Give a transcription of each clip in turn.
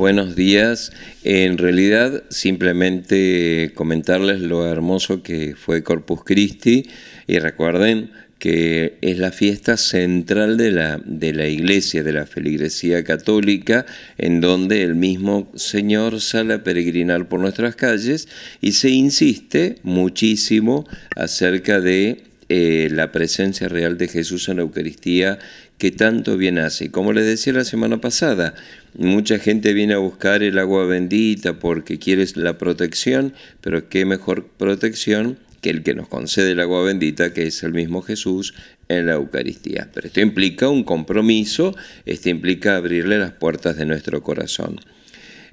buenos días. En realidad, simplemente comentarles lo hermoso que fue Corpus Christi y recuerden que es la fiesta central de la, de la iglesia, de la feligresía católica, en donde el mismo Señor sale a peregrinar por nuestras calles y se insiste muchísimo acerca de eh, la presencia real de Jesús en la Eucaristía que tanto bien hace. Y como les decía la semana pasada, mucha gente viene a buscar el agua bendita porque quiere la protección, pero qué mejor protección que el que nos concede el agua bendita, que es el mismo Jesús en la Eucaristía. Pero esto implica un compromiso, esto implica abrirle las puertas de nuestro corazón.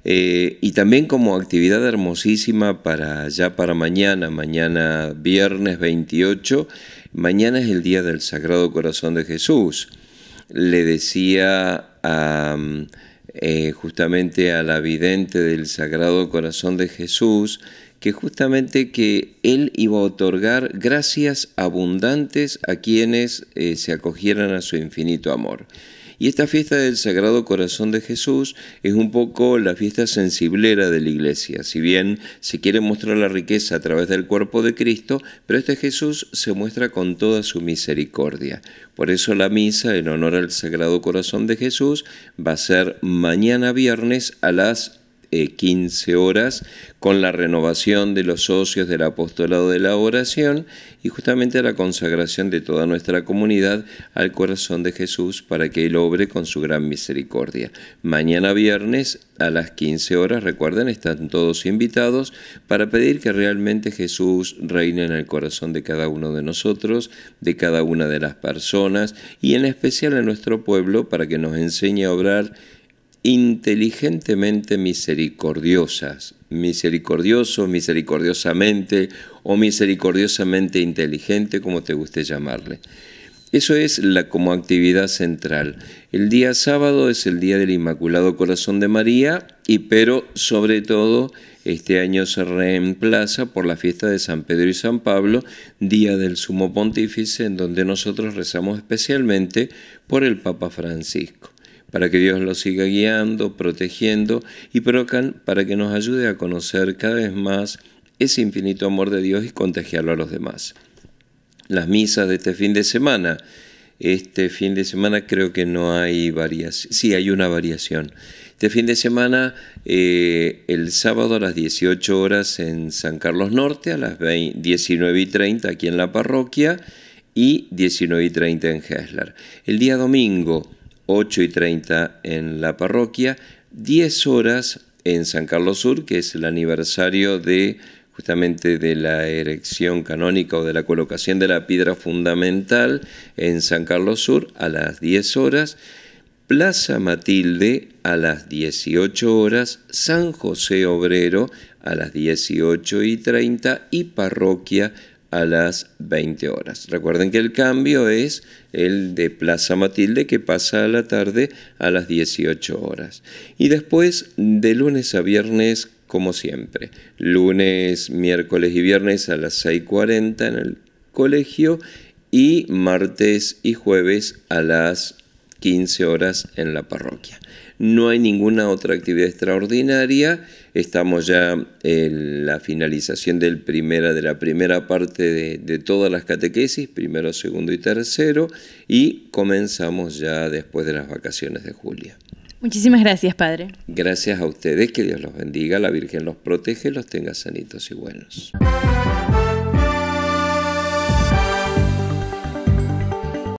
Eh, y también como actividad hermosísima para ya para mañana, mañana viernes 28, mañana es el día del Sagrado Corazón de Jesús. Le decía mm, eh, justamente a la vidente del Sagrado Corazón de Jesús que justamente que él iba a otorgar gracias abundantes a quienes eh, se acogieran a su infinito amor. Y esta fiesta del Sagrado Corazón de Jesús es un poco la fiesta sensiblera de la iglesia. Si bien se quiere mostrar la riqueza a través del cuerpo de Cristo, pero este Jesús se muestra con toda su misericordia. Por eso la misa en honor al Sagrado Corazón de Jesús va a ser mañana viernes a las 15 eh, horas con la renovación de los socios del apostolado de la oración y justamente la consagración de toda nuestra comunidad al corazón de Jesús para que Él obre con su gran misericordia. Mañana viernes a las 15 horas, recuerden, están todos invitados para pedir que realmente Jesús reine en el corazón de cada uno de nosotros, de cada una de las personas y en especial en nuestro pueblo para que nos enseñe a obrar inteligentemente misericordiosas, misericordioso, misericordiosamente o misericordiosamente inteligente, como te guste llamarle. Eso es la como actividad central. El día sábado es el día del Inmaculado Corazón de María y pero sobre todo este año se reemplaza por la fiesta de San Pedro y San Pablo, día del Sumo Pontífice, en donde nosotros rezamos especialmente por el Papa Francisco para que Dios lo siga guiando, protegiendo y para que nos ayude a conocer cada vez más ese infinito amor de Dios y contagiarlo a los demás. Las misas de este fin de semana. Este fin de semana creo que no hay variación. Sí, hay una variación. Este fin de semana, eh, el sábado a las 18 horas en San Carlos Norte, a las 19 y 30 aquí en la parroquia y 19 y 30 en Hesler. El día domingo, 8 y 30 en la parroquia, 10 horas en San Carlos Sur, que es el aniversario de justamente de la erección canónica o de la colocación de la piedra fundamental en San Carlos Sur a las 10 horas, Plaza Matilde a las 18 horas, San José Obrero a las 18 y 30 y Parroquia a las 20 horas. Recuerden que el cambio es el de Plaza Matilde que pasa a la tarde a las 18 horas. Y después de lunes a viernes, como siempre, lunes, miércoles y viernes a las 6.40 en el colegio y martes y jueves a las 15 horas en la parroquia. No hay ninguna otra actividad extraordinaria. Estamos ya en la finalización de la primera parte de, de, todas las catequesis, primero, segundo y tercero, y comenzamos ya después de las vacaciones de julio. Muchísimas gracias, Padre. Gracias a ustedes, que Dios los bendiga, la Virgen los protege, los tenga sanitos y buenos.